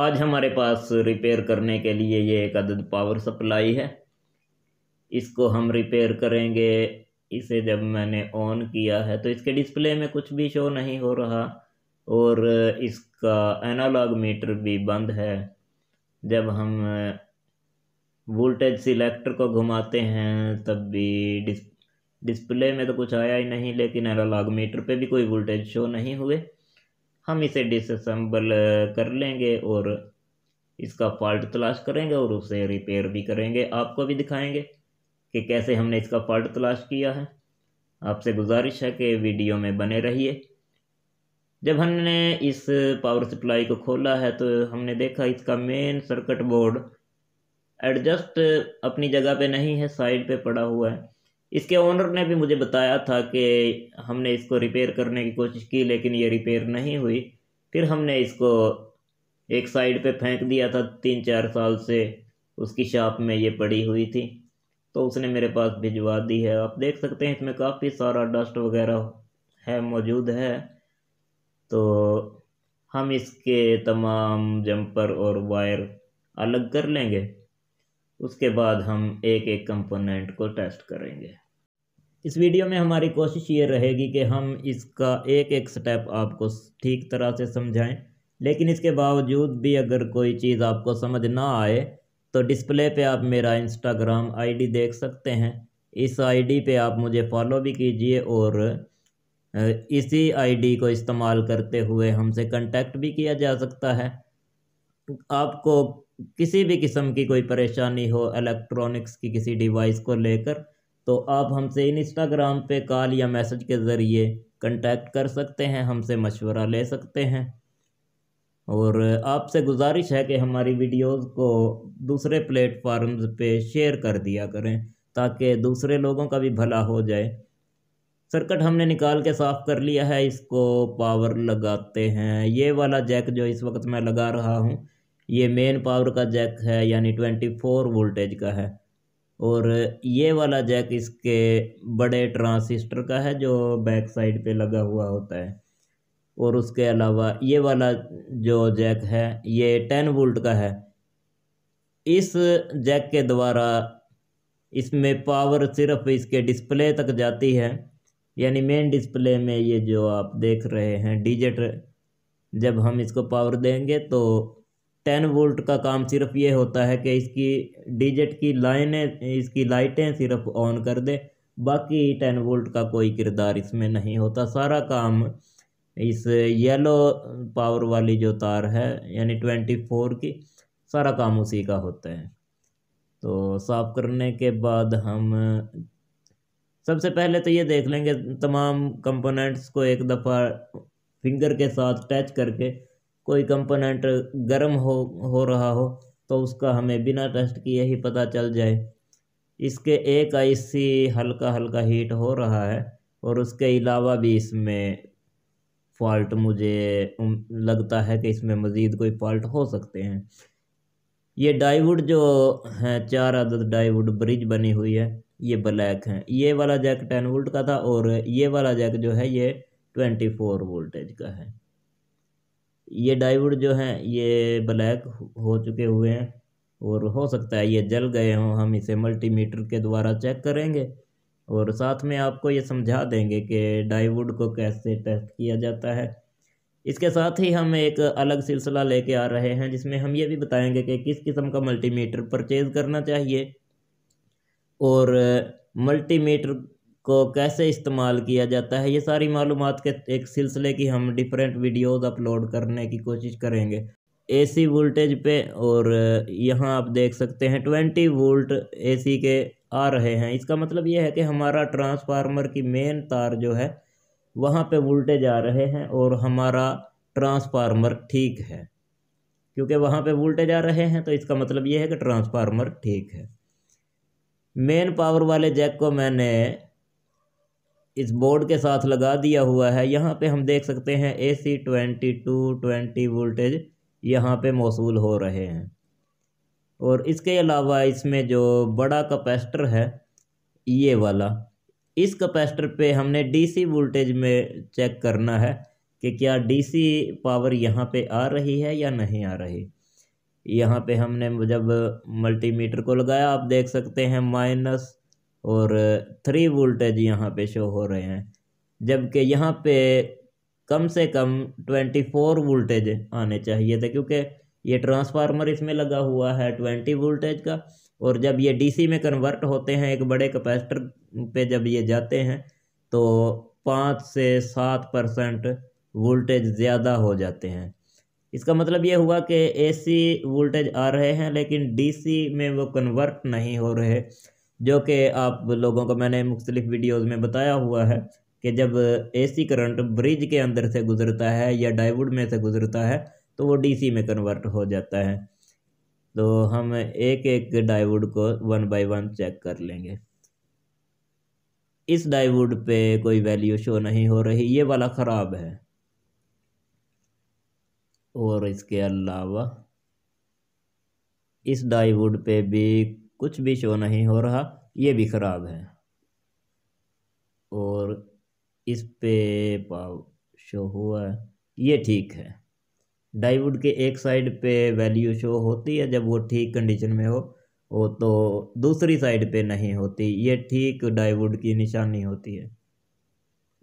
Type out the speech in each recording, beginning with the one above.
آج ہمارے پاس ریپیئر کرنے کے لیے یہ ایک عدد پاور سپلائی ہے اس کو ہم ریپیئر کریں گے اسے جب میں نے آن کیا ہے تو اس کے ڈسپلے میں کچھ بھی شو نہیں ہو رہا اور اس کا اینالاگ میٹر بھی بند ہے جب ہم وولٹیج سلیکٹر کو گھماتے ہیں تب بھی ڈس ڈسپلے میں تو کچھ آیا ہی نہیں لیکن اینالاگ میٹر پہ بھی کوئی وولٹیج شو نہیں ہوئے ہم اسے ڈس اسمبل کر لیں گے اور اس کا فالٹ تلاش کریں گے اور اسے ریپیئر بھی کریں گے آپ کو بھی دکھائیں گے کہ کیسے ہم نے اس کا فالٹ تلاش کیا ہے آپ سے گزارش ہے کہ ویڈیو میں بنے رہیے جب ہم نے اس پاور سپلائی کو کھولا ہے تو ہم نے دیکھا اس کا مین سرکٹ بورڈ ایڈجسٹ اپنی جگہ پہ نہیں ہے سائڈ پہ پڑا ہوا ہے اس کے اونر نے بھی مجھے بتایا تھا کہ ہم نے اس کو ریپیئر کرنے کی کوشش کی لیکن یہ ریپیئر نہیں ہوئی پھر ہم نے اس کو ایک سائڈ پہ پھینک دیا تھا تین چار سال سے اس کی شاپ میں یہ پڑی ہوئی تھی تو اس نے میرے پاس بھجوا دی ہے آپ دیکھ سکتے ہیں اس میں کافی سارا ڈسٹ وغیرہ ہے موجود ہے تو ہم اس کے تمام جمپر اور وائر الگ کر لیں گے اس کے بعد ہم ایک ایک کمپوننٹ کو ٹیسٹ کریں گے اس ویڈیو میں ہماری کوشش یہ رہے گی کہ ہم اس کا ایک ایک سٹیپ آپ کو ٹھیک طرح سے سمجھائیں لیکن اس کے باوجود بھی اگر کوئی چیز آپ کو سمجھ نہ آئے تو ڈسپلے پہ آپ میرا انسٹاگرام آئی ڈی دیکھ سکتے ہیں اس آئی ڈی پہ آپ مجھے فالو بھی کیجئے اور اسی آئی ڈی کو استعمال کرتے ہوئے ہم سے کنٹیکٹ بھی کیا جا سکتا ہے آپ کو کسی بھی قسم کی کوئی پریشانی ہو الیکٹرانکس کی کسی ڈیوائس کو لے کر تو آپ ہم سے انسٹاگرام پہ کال یا میسج کے ذریعے کنٹیکٹ کر سکتے ہیں ہم سے مشورہ لے سکتے ہیں اور آپ سے گزارش ہے کہ ہماری ویڈیوز کو دوسرے پلیٹ فارمز پہ شیئر کر دیا کریں تاکہ دوسرے لوگوں کا بھی بھلا ہو جائے سرکٹ ہم نے نکال کے صاف کر لیا ہے اس کو پاور لگاتے ہیں یہ والا جیک جو اس وقت میں لگا رہا ہوں یہ مین پاور کا جیک ہے یعنی ٹوینٹی فور وولٹیج کا ہے اور یہ والا جیک اس کے بڑے ٹرانسسٹر کا ہے جو بیک سائڈ پہ لگا ہوا ہوتا ہے اور اس کے علاوہ یہ والا جو جیک ہے یہ ٹین وولٹ کا ہے اس جیک کے دوارا اس میں پاور صرف اس کے ڈسپلے تک جاتی ہے یعنی مین ڈسپلے میں یہ جو آپ دیکھ رہے ہیں ڈیجٹ جب ہم اس کو پاور دیں گے تو ٹین وولٹ کا کام صرف یہ ہوتا ہے کہ اس کی ڈیجٹ کی لائنیں اس کی لائٹیں صرف آن کر دے باقی ٹین وولٹ کا کوئی کردار اس میں نہیں ہوتا سارا کام اس یلو پاور والی جو تار ہے یعنی ٹوینٹی فور کی سارا کام اسی کا ہوتا ہے تو صاف کرنے کے بعد ہم سب سے پہلے تو یہ دیکھ لیں گے تمام کمپوننٹس کو ایک دفعہ فنگر کے ساتھ ٹیچ کر کے کوئی کمپوننٹ گرم ہو ہو رہا ہو تو اس کا ہمیں بنا ٹیسٹ کیے ہی پتہ چل جائے اس کے ایک آئی سی ہلکا ہلکا ہیٹ ہو رہا ہے اور اس کے علاوہ بھی اس میں فالٹ مجھے لگتا ہے کہ اس میں مزید کوئی فالٹ ہو سکتے ہیں یہ ڈائی ووڈ جو ہیں چار عدد ڈائی ووڈ برج بنی ہوئی ہے یہ بلیک ہیں یہ والا جیک ٹین وولٹ کا تھا اور یہ والا جیک جو ہے یہ ٹوینٹی فور وولٹیج کا ہے یہ ڈائیوڈ جو ہیں یہ بلیک ہو چکے ہوئے ہیں اور ہو سکتا ہے یہ جل گئے ہوں ہم اسے ملٹی میٹر کے دوارا چیک کریں گے اور ساتھ میں آپ کو یہ سمجھا دیں گے کہ ڈائیوڈ کو کیسے ٹیسٹ کیا جاتا ہے اس کے ساتھ ہی ہم ایک الگ سلسلہ لے کے آ رہے ہیں جس میں ہم یہ بھی بتائیں گے کہ کس قسم کا ملٹی میٹر پرچیز کرنا چاہیے اور ملٹی میٹر کو کیسے استعمال کیا جاتا ہے یہ ساری معلومات کے ایک سلسلے کی ہم ڈفرینٹ ویڈیوز اپلوڈ کرنے کی کوشش کریں گے اے سی وولٹیج پہ اور یہاں آپ دیکھ سکتے ہیں ٹوینٹی وولٹ اے سی کے آ رہے ہیں اس کا مطلب یہ ہے کہ ہمارا ٹرانسفارمر کی مین تار جو ہے وہاں پہ وولٹیج آ رہے ہیں اور ہمارا ٹرانسفارمر ٹھیک ہے کیونکہ وہاں پہ وولٹیج آ رہے ہیں تو اس کا مطلب یہ ہے کہ ٹرانسفارمر ٹھیک ہے مین پاور والے جیک کو میں نے اس بورڈ کے ساتھ لگا دیا ہوا ہے یہاں پہ ہم دیکھ سکتے ہیں A C twenty two twenty voltage یہاں پہ موصول ہو رہے ہیں اور اس کے علاوہ اس میں جو بڑا کپیسٹر ہے یہ والا اس کپیسٹر پہ ہم نے ڈی سی وولٹیج میں چیک کرنا ہے کہ کیا ڈی سی پاور یہاں پہ آ رہی ہے یا نہیں آ رہی یہاں پہ ہم نے جب ملٹی میٹر کو لگایا آپ دیکھ سکتے ہیں مائنس اور تھری وولٹیج یہاں پہ شو ہو رہے ہیں جبکہ یہاں پہ کم سے کم ٹوینٹی فور وولٹیج آنے چاہیے تھے کیونکہ یہ ٹرانسفارمر اس میں لگا ہوا ہے ٹوینٹی وولٹیج کا اور جب یہ ڈی سی میں کنورٹ ہوتے ہیں ایک بڑے کپیسٹر پہ جب یہ جاتے ہیں تو پانچ سے سات پرسنٹ وولٹیج زیادہ ہو جاتے ہیں اس کا مطلب یہ ہوا کہ اے سی وولٹیج آ رہے ہیں لیکن ڈی سی میں وہ کنورٹ نہیں ہو رہے جو کہ آپ لوگوں کو میں نے مختلف ویڈیوز میں بتایا ہوا ہے کہ جب اے سی کرنٹ برج کے اندر سے گزرتا ہے یا ڈائی میں سے گزرتا ہے تو وہ ڈی سی میں کنورٹ ہو جاتا ہے تو ہم ایک ایک ڈائی کو ون بائی ون چیک کر لیں گے اس ڈائی پہ کوئی ویلیو شو نہیں ہو رہی یہ والا خراب ہے اور اس کے علاوہ اس ڈائی پہ بھی کچھ بھی شو نہیں ہو رہا یہ بھی خراب ہے اور اس پہ شو ہوا ہے یہ ٹھیک ہے ڈائی ووڈ کے ایک سائڈ پہ ویلیو شو ہوتی ہے جب وہ ٹھیک کنڈیشن میں ہو وہ تو دوسری سائڈ پہ نہیں ہوتی یہ ٹھیک ڈائی ووڈ کی نشانی ہوتی ہے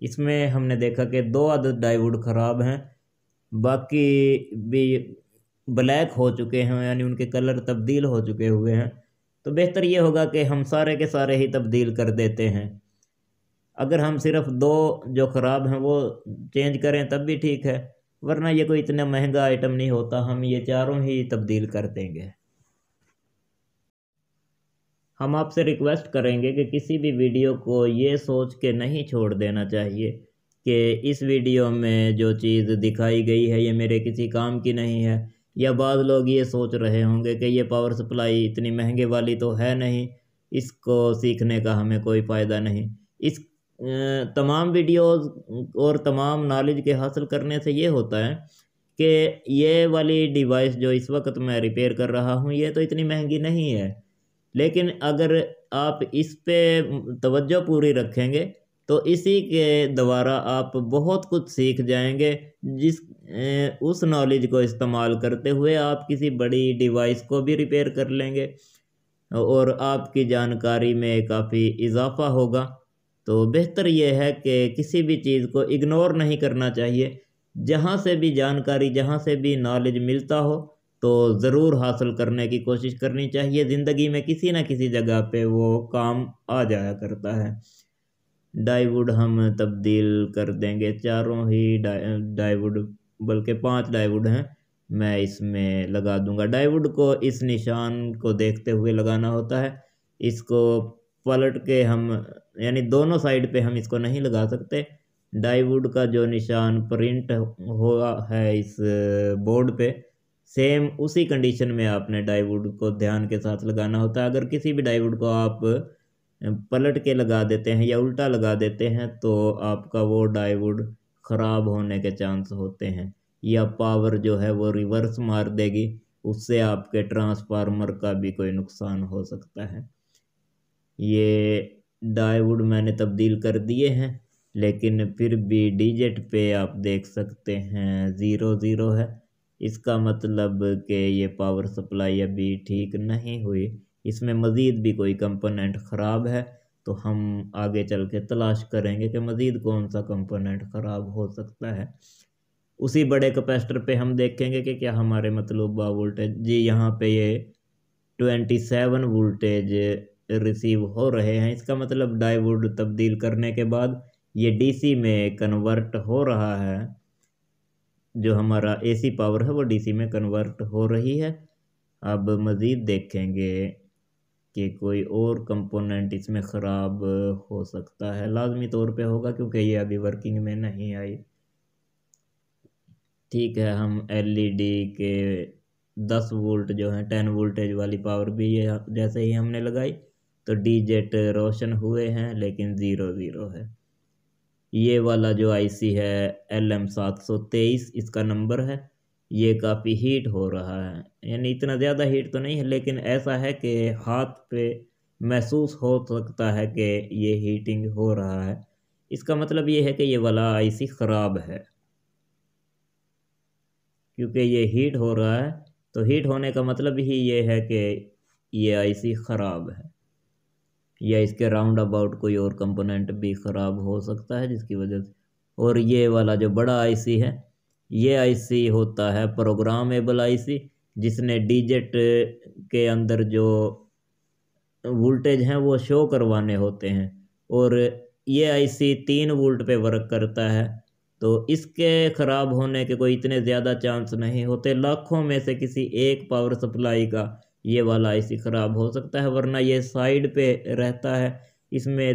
اس میں ہم نے دیکھا کہ دو عدد ڈائی ووڈ خراب ہیں باقی بھی بلیک ہو چکے ہیں یعنی ان کے کلر تبدیل ہو چکے ہوئے ہیں تو بہتر یہ ہوگا کہ ہم سارے کے سارے ہی تبدیل کر دیتے ہیں اگر ہم صرف دو جو خراب ہیں وہ چینج کریں تب بھی ٹھیک ہے ورنہ یہ کوئی اتنا مہنگا آئٹم نہیں ہوتا ہم یہ چاروں ہی تبدیل کر دیں گے ہم آپ سے ریکویسٹ کریں گے کہ کسی بھی ویڈیو کو یہ سوچ کے نہیں چھوڑ دینا چاہیے کہ اس ویڈیو میں جو چیز دکھائی گئی ہے یہ میرے کسی کام کی نہیں ہے یا بعض لوگ یہ سوچ رہے ہوں گے کہ یہ پاور سپلائی اتنی مہنگے والی تو ہے نہیں اس کو سیکھنے کا ہمیں کوئی فائدہ نہیں اس تمام ویڈیوز اور تمام نالج کے حاصل کرنے سے یہ ہوتا ہے کہ یہ والی ڈیوائس جو اس وقت میں ریپیئر کر رہا ہوں یہ تو اتنی مہنگی نہیں ہے لیکن اگر آپ اس پہ توجہ پوری رکھیں گے تو اسی کے دوارا آپ بہت کچھ سیکھ جائیں گے جس اس نالج کو استعمال کرتے ہوئے آپ کسی بڑی ڈیوائس کو بھی ریپیئر کر لیں گے اور آپ کی جانکاری میں کافی اضافہ ہوگا تو بہتر یہ ہے کہ کسی بھی چیز کو اگنور نہیں کرنا چاہیے جہاں سے بھی جانکاری جہاں سے بھی نالج ملتا ہو تو ضرور حاصل کرنے کی کوشش کرنی چاہیے زندگی میں کسی نہ کسی جگہ پہ وہ کام آ جایا کرتا ہے ڈائی ووڈ ہم تبدیل کر دیں گے چاروں ہی ڈائی ووڈ بلکہ پانچ ڈائی ووڈ ہیں میں اس میں لگا دوں گا ڈائی ووڈ کو اس نشان کو دیکھتے ہوئے لگانا ہوتا ہے اس کو پلٹ کے ہم یعنی دونوں سائڈ پہ ہم اس کو نہیں لگا سکتے ڈائی ووڈ کا جو نشان پرنٹ ہوا ہے اس بورڈ پہ سیم اسی کنڈیشن میں آپ نے ڈائی ووڈ کو دھیان کے ساتھ لگانا ہوتا ہے اگر کسی بھی ڈائی ووڈ کو آپ پلٹ کے لگا دیتے ہیں یا الٹا لگا دیتے ہیں تو آپ کا وہ ڈائی ووڈ خراب ہونے کے چانس ہوتے ہیں یا پاور جو ہے وہ ریورس مار دے گی اس سے آپ کے ٹرانسفارمر کا بھی کوئی نقصان ہو سکتا ہے یہ ڈائی ووڈ میں نے تبدیل کر دیے ہیں لیکن پھر بھی ڈیجٹ پہ آپ دیکھ سکتے ہیں زیرو زیرو ہے اس کا مطلب کہ یہ پاور سپلائی ابھی ٹھیک نہیں ہوئی اس میں مزید بھی کوئی کمپوننٹ خراب ہے تو ہم آگے چل کے تلاش کریں گے کہ مزید کون سا کمپوننٹ خراب ہو سکتا ہے اسی بڑے کپیسٹر پہ ہم دیکھیں گے کہ کیا ہمارے مطلوبہ وولٹیج جی یہاں پہ یہ ٹوینٹی سیون وولٹیج ریسیو ہو رہے ہیں اس کا مطلب ڈائی ووڈ تبدیل کرنے کے بعد یہ ڈی سی میں کنورٹ ہو رہا ہے جو ہمارا اے سی پاور ہے وہ ڈی سی میں کنورٹ ہو رہی ہے اب مزید دیکھیں گے کہ کوئی اور کمپوننٹ اس میں خراب ہو سکتا ہے لازمی طور پہ ہوگا کیونکہ یہ ابھی ورکنگ میں نہیں آئی ٹھیک ہے ہم ایل ای ڈی کے دس وولٹ جو ہیں ٹین وولٹیج والی پاور بھی یہ جیسے ہی ہم نے لگائی تو ڈی جیٹ روشن ہوئے ہیں لیکن زیرو زیرو ہے یہ والا جو آئی سی ہے ایل ایم سات سو تیئیس اس کا نمبر ہے یہ کافی ہیٹ ہو رہا ہے یعنی اتنا زیادہ ہیٹ تو نہیں ہے لیکن ایسا ہے کہ ہاتھ پہ محسوس ہو سکتا ہے کہ یہ ہیٹنگ ہو رہا ہے اس کا مطلب یہ ہے کہ یہ والا آئی سی خراب ہے کیونکہ یہ ہیٹ ہو رہا ہے تو ہیٹ ہونے کا مطلب ہی یہ ہے کہ یہ آئی سی خراب ہے یا اس کے راؤنڈ اباؤٹ کوئی اور کمپوننٹ بھی خراب ہو سکتا ہے جس کی وجہ سے اور یہ والا جو بڑا آئی سی ہے یہ آئی سی ہوتا ہے پروگرام ایبل آئی سی جس نے ڈیجٹ کے اندر جو وولٹیج ہیں وہ شو کروانے ہوتے ہیں اور یہ آئی سی تین وولٹ پہ ورک کرتا ہے تو اس کے خراب ہونے کے کوئی اتنے زیادہ چانس نہیں ہوتے لاکھوں میں سے کسی ایک پاور سپلائی کا یہ والا آئی سی خراب ہو سکتا ہے ورنہ یہ سائڈ پہ رہتا ہے اس میں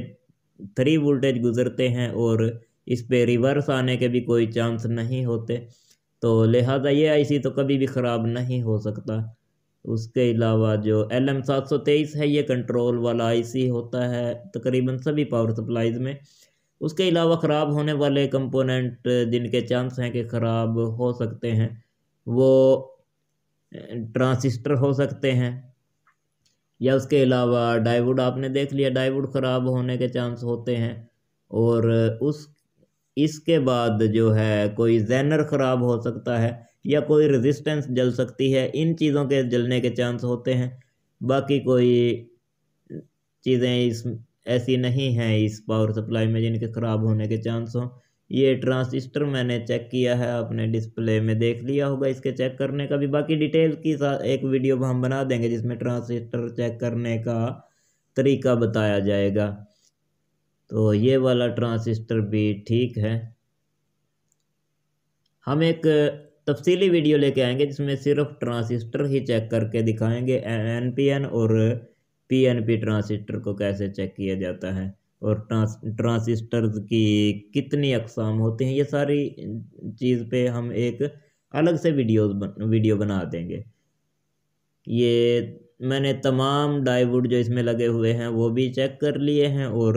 تھری وولٹیج گزرتے ہیں اور اس پہ ریورس آنے کے بھی کوئی چانس نہیں ہوتے تو لہٰذا یہ آئی سی تو کبھی بھی خراب نہیں ہو سکتا اس کے علاوہ جو ایل ایم سات سو تیئیس ہے یہ کنٹرول والا آئی سی ہوتا ہے تقریباً سبھی پاور سپلائیز میں اس کے علاوہ خراب ہونے والے کمپوننٹ جن کے چانس ہیں کہ خراب ہو سکتے ہیں وہ ٹرانسسٹر ہو سکتے ہیں یا اس کے علاوہ ڈائیوڈ آپ نے دیکھ لیا ڈائیوڈ خراب ہونے کے چانس ہوتے ہیں اور اس اس کے بعد جو ہے کوئی زینر خراب ہو سکتا ہے یا کوئی ریزسٹنس جل سکتی ہے ان چیزوں کے جلنے کے چانس ہوتے ہیں باقی کوئی چیزیں اس ایسی نہیں ہیں اس پاور سپلائی میں جن کے خراب ہونے کے چانس ہوں یہ ٹرانسسٹر میں نے چیک کیا ہے اپنے ڈسپلے میں دیکھ لیا ہوگا اس کے چیک کرنے کا بھی باقی ڈیٹیل کی ایک ویڈیو ہم بنا دیں گے جس میں ٹرانسسٹر چیک کرنے کا طریقہ بتایا جائے گا تو یہ والا ٹرانسسٹر بھی ٹھیک ہے ہم ایک تفصیلی ویڈیو لے کے آئیں گے جس میں صرف ٹرانسسٹر ہی چیک کر کے دکھائیں گے این پی این اور پی این پی ٹرانسسٹر کو کیسے چیک کیا جاتا ہے اور ٹرانسسٹرز کی کتنی اقسام ہوتی ہیں یہ ساری چیز پہ ہم ایک الگ سے ویڈیوز بن ویڈیو بنا دیں گے یہ میں نے تمام ڈائی ووڈ جو اس میں لگے ہوئے ہیں وہ بھی چیک کر لیے ہیں اور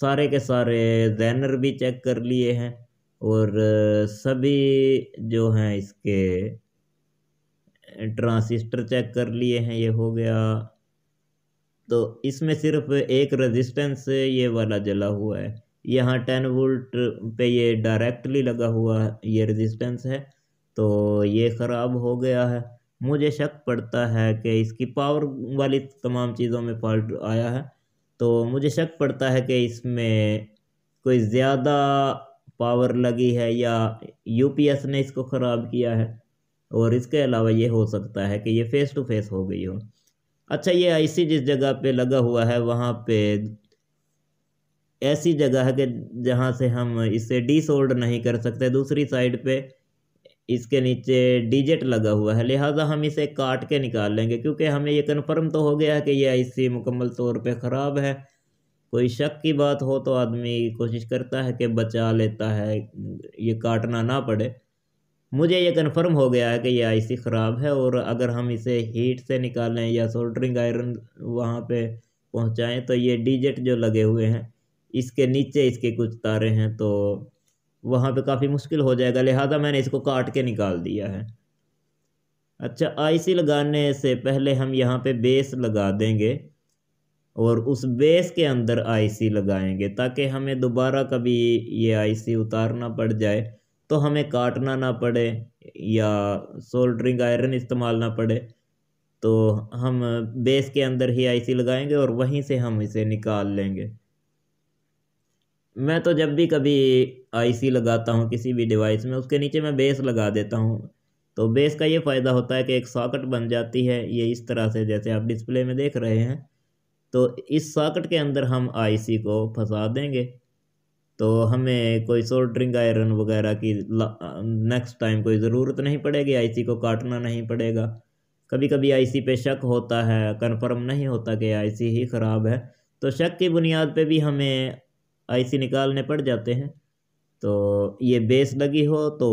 سارے کے سارے زینر بھی چیک کر لیے ہیں اور سبھی جو ہیں اس کے ٹرانسسٹر چیک کر لیے ہیں یہ ہو گیا تو اس میں صرف ایک رجسٹینس یہ والا جلا ہوا ہے یہاں ٹین وولٹ پہ یہ ڈائریکٹلی لگا ہوا یہ ریزسٹنس ہے تو یہ خراب ہو گیا ہے مجھے شک پڑتا ہے کہ اس کی پاور والی تمام چیزوں میں فالٹ آیا ہے تو مجھے شک پڑتا ہے کہ اس میں کوئی زیادہ پاور لگی ہے یا یو پی ایس نے اس کو خراب کیا ہے اور اس کے علاوہ یہ ہو سکتا ہے کہ یہ فیس ٹو فیس ہو گئی ہو اچھا یہ ایسی جس جگہ پہ لگا ہوا ہے وہاں پہ ایسی جگہ ہے کہ جہاں سے ہم اسے ڈی سولڈ نہیں کر سکتے دوسری سائڈ پہ اس کے نیچے ڈیجٹ لگا ہوا ہے لہٰذا ہم اسے کاٹ کے نکال لیں گے کیونکہ ہمیں یہ کنفرم تو ہو گیا ہے کہ یہ آئی سی مکمل طور پہ خراب ہے کوئی شک کی بات ہو تو آدمی کوشش کرتا ہے کہ بچا لیتا ہے یہ کاٹنا نہ پڑے مجھے یہ کنفرم ہو گیا ہے کہ یہ آئی سی خراب ہے اور اگر ہم اسے ہیٹ سے نکالیں یا سولڈرنگ آئرن وہاں پہ پہنچائیں تو یہ ڈیجٹ جو لگے ہوئے ہیں اس کے نیچے اس کے کچھ تارے ہیں تو وہاں پہ کافی مشکل ہو جائے گا لہٰذا میں نے اس کو کاٹ کے نکال دیا ہے اچھا آئی سی لگانے سے پہلے ہم یہاں پہ بیس لگا دیں گے اور اس بیس کے اندر آئی سی لگائیں گے تاکہ ہمیں دوبارہ کبھی یہ آئی سی اتارنا پڑ جائے تو ہمیں کاٹنا نہ پڑے یا سولڈرنگ آئرن استعمال نہ پڑے تو ہم بیس کے اندر ہی آئی سی لگائیں گے اور وہیں سے ہم اسے نکال لیں گے میں تو جب بھی کبھی آئی سی لگاتا ہوں کسی بھی ڈیوائس میں اس کے نیچے میں بیس لگا دیتا ہوں تو بیس کا یہ فائدہ ہوتا ہے کہ ایک ساکٹ بن جاتی ہے یہ اس طرح سے جیسے آپ ڈسپلے میں دیکھ رہے ہیں تو اس ساکٹ کے اندر ہم آئی سی کو پھنسا دیں گے تو ہمیں کوئی سولڈرنگ آئرن وغیرہ کی نیکسٹ ٹائم کوئی ضرورت نہیں پڑے گی آئی سی کو کاٹنا نہیں پڑے گا کبھی کبھی آئی سی پہ شک ہوتا ہے کنفرم نہیں ہوتا کہ آئی سی ہی خراب ہے تو شک کی بنیاد پہ بھی ہمیں آئی سی نکالنے پڑ جاتے ہیں تو یہ بیس لگی ہو تو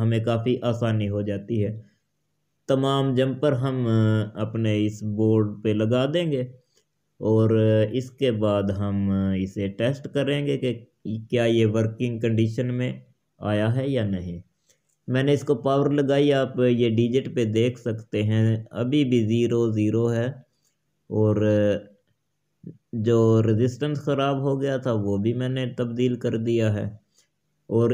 ہمیں کافی آسانی ہو جاتی ہے تمام جمپر ہم اپنے اس بورڈ پہ لگا دیں گے اور اس کے بعد ہم اسے ٹیسٹ کریں گے کہ کیا یہ ورکنگ کنڈیشن میں آیا ہے یا نہیں میں نے اس کو پاور لگائی آپ یہ ڈیجٹ پہ دیکھ سکتے ہیں ابھی بھی زیرو زیرو ہے اور جو رزسٹنس خراب ہو گیا تھا وہ بھی میں نے تبدیل کر دیا ہے اور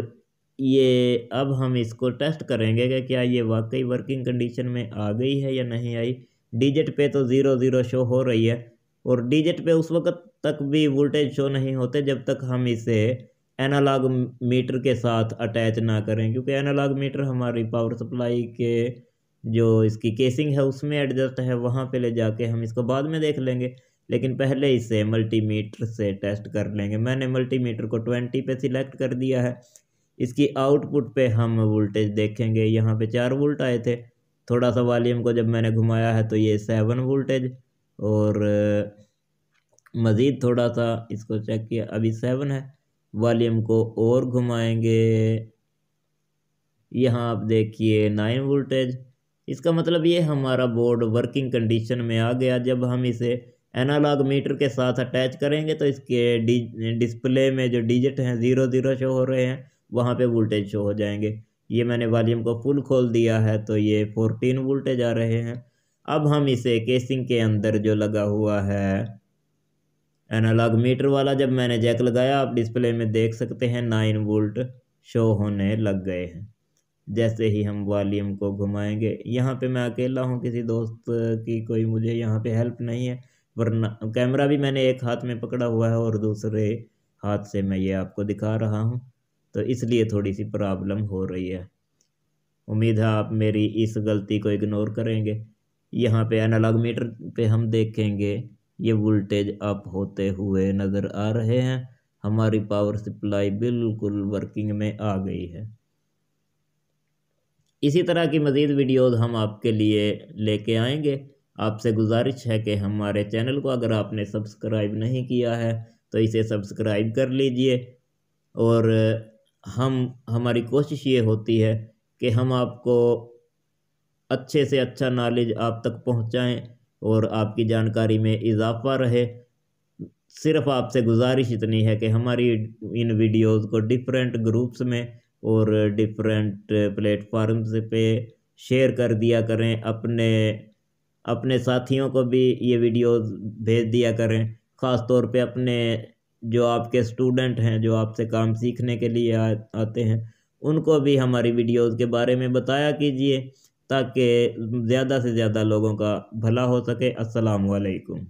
یہ اب ہم اس کو ٹیسٹ کریں گے کہ کیا یہ واقعی ورکنگ کنڈیشن میں آ گئی ہے یا نہیں آئی ڈیجٹ پہ تو زیرو زیرو شو ہو رہی ہے اور ڈیجٹ پہ اس وقت تک بھی وولٹیج شو نہیں ہوتے جب تک ہم اسے انالاگ میٹر کے ساتھ اٹیچ نہ کریں کیونکہ انالاگ میٹر ہماری پاور سپلائی کے جو اس کی کیسنگ ہے اس میں ایڈجسٹ ہے وہاں پہ لے جا کے ہم اس کو بعد میں دیکھ لیں گے لیکن پہلے اسے ملٹی میٹر سے ٹیسٹ کر لیں گے میں نے ملٹی میٹر کو ٹوینٹی پہ سلیکٹ کر دیا ہے اس کی آؤٹ پٹ پہ ہم وولٹیج دیکھیں گے یہاں پہ چار وولٹ آئے تھے تھوڑا سا والیوم کو جب میں نے گھمایا ہے تو یہ سیون وولٹیج اور مزید تھوڑا سا اس کو چیک کیا ابھی سیون ہے والیوم کو اور گھمائیں گے یہاں آپ دیکھیے نائن وولٹیج اس کا مطلب یہ ہمارا بورڈ ورکنگ کنڈیشن میں آ گیا جب ہم اسے انالاگ میٹر کے ساتھ اٹیچ کریں گے تو اس کے ڈسپلے میں جو ڈیجٹ ہیں زیرو زیرو شو ہو رہے ہیں وہاں پہ وولٹیج شو ہو جائیں گے یہ میں نے والیوم کو فل کھول دیا ہے تو یہ فورٹین وولٹیج آ رہے ہیں اب ہم اسے کیسنگ کے اندر جو لگا ہوا ہے انالاگ میٹر والا جب میں نے جیک لگایا آپ ڈسپلے میں دیکھ سکتے ہیں نائن وولٹ شو ہونے لگ گئے ہیں جیسے ہی ہم والیوم کو گھمائیں گے یہاں پہ میں اکیلا ہوں کسی دوست کی کوئی مجھے یہاں پہ ہیلپ نہیں ہے ورنہ کیمرہ بھی میں نے ایک ہاتھ میں پکڑا ہوا ہے اور دوسرے ہاتھ سے میں یہ آپ کو دکھا رہا ہوں تو اس لیے تھوڑی سی پرابلم ہو رہی ہے امید ہے آپ میری اس غلطی کو اگنور کریں گے یہاں پہ انالاگ میٹر پہ ہم دیکھیں گے یہ وولٹیج آپ ہوتے ہوئے نظر آ رہے ہیں ہماری پاور سپلائی بالکل ورکنگ میں آ گئی ہے اسی طرح کی مزید ویڈیوز ہم آپ کے لیے لے کے آئیں گے آپ سے گزارش ہے کہ ہمارے چینل کو اگر آپ نے سبسکرائب نہیں کیا ہے تو اسے سبسکرائب کر لیجیے اور ہم ہماری کوشش یہ ہوتی ہے کہ ہم آپ کو اچھے سے اچھا نالج آپ تک پہنچائیں اور آپ کی جانکاری میں اضافہ رہے صرف آپ سے گزارش اتنی ہے کہ ہماری ان ویڈیوز کو ڈیفرنٹ گروپس میں اور ڈیفرنٹ پلیٹ فارمز پہ شیئر کر دیا کریں اپنے اپنے ساتھیوں کو بھی یہ ویڈیوز بھیج دیا کریں خاص طور پہ اپنے جو آپ کے اسٹوڈنٹ ہیں جو آپ سے کام سیکھنے کے لیے آتے ہیں ان کو بھی ہماری ویڈیوز کے بارے میں بتایا کیجیے تاکہ زیادہ سے زیادہ لوگوں کا بھلا ہو سکے السلام علیکم